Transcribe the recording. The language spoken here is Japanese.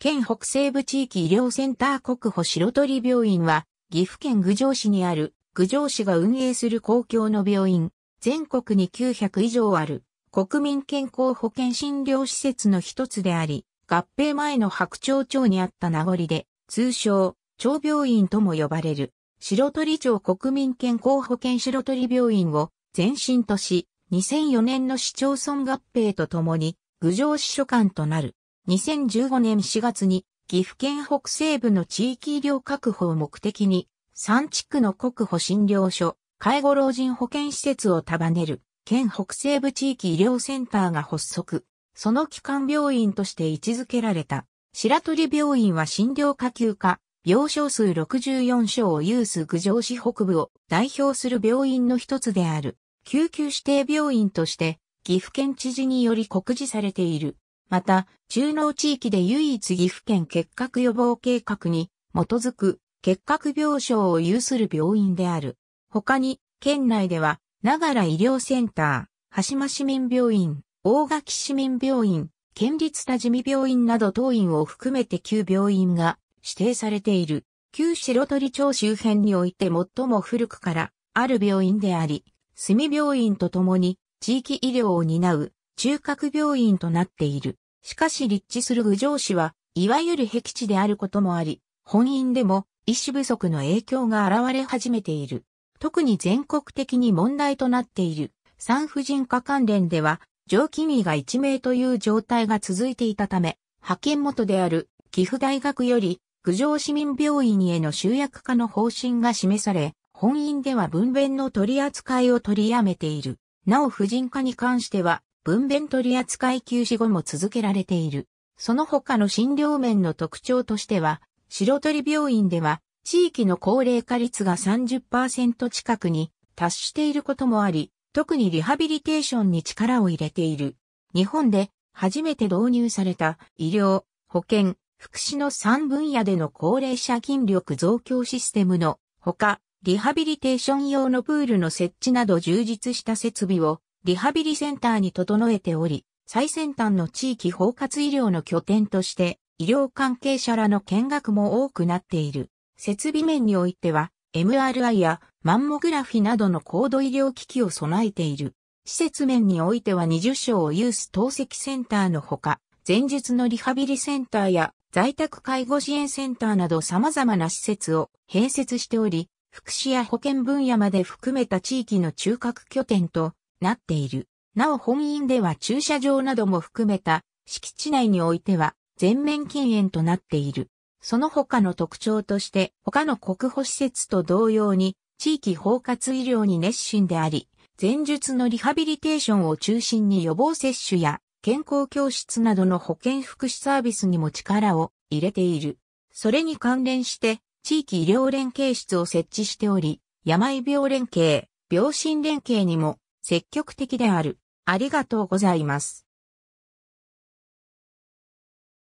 県北西部地域医療センター国保白鳥病院は、岐阜県郡上市にある、郡上市が運営する公共の病院、全国に900以上ある、国民健康保険診療施設の一つであり、合併前の白鳥町にあった名残で、通称、町病院とも呼ばれる、白鳥町国民健康保険白鳥病院を前身とし、2004年の市町村合併とともに、郡上市所管となる。2015年4月に岐阜県北西部の地域医療確保を目的に、3地区の国保診療所、介護老人保健施設を束ねる、県北西部地域医療センターが発足。その基幹病院として位置づけられた。白鳥病院は診療科級科、病床数64床を有数郡上市北部を代表する病院の一つである。救急指定病院として、岐阜県知事により告示されている。また、中脳地域で唯一岐阜県結核予防計画に基づく結核病床を有する病院である。他に、県内では、長良医療センター、橋間市民病院、大垣市民病院、県立多治見病院など当院を含めて9病院が指定されている。旧白鳥町周辺において最も古くからある病院であり、住病院とともに地域医療を担う中核病院となっている。しかし立地する郡上市は、いわゆる僻地であることもあり、本院でも医師不足の影響が現れ始めている。特に全国的に問題となっている産婦人科関連では、上機味が一名という状態が続いていたため、派遣元である岐阜大学より、郡上市民病院への集約化の方針が示され、本院では分娩の取り扱いを取りやめている。なお婦人科に関しては、分娩取扱休止後も続けられている。その他の診療面の特徴としては、白鳥病院では、地域の高齢化率が30%近くに達していることもあり、特にリハビリテーションに力を入れている。日本で初めて導入された医療、保健、福祉の3分野での高齢者筋力増強システムのほか、リハビリテーション用のプールの設置など充実した設備をリハビリセンターに整えており、最先端の地域包括医療の拠点として、医療関係者らの見学も多くなっている。設備面においては、MRI やマンモグラフィなどの高度医療機器を備えている。施設面においては20床を有す透析センターのほか、前述のリハビリセンターや在宅介護支援センターなど様々な施設を併設しており、福祉や保健分野まで含めた地域の中核拠点となっている。なお本院では駐車場なども含めた敷地内においては全面禁煙となっている。その他の特徴として他の国保施設と同様に地域包括医療に熱心であり、前述のリハビリテーションを中心に予防接種や健康教室などの保健福祉サービスにも力を入れている。それに関連して地域医療連携室を設置しており、病病連携、病診連携にも積極的である。ありがとうございます。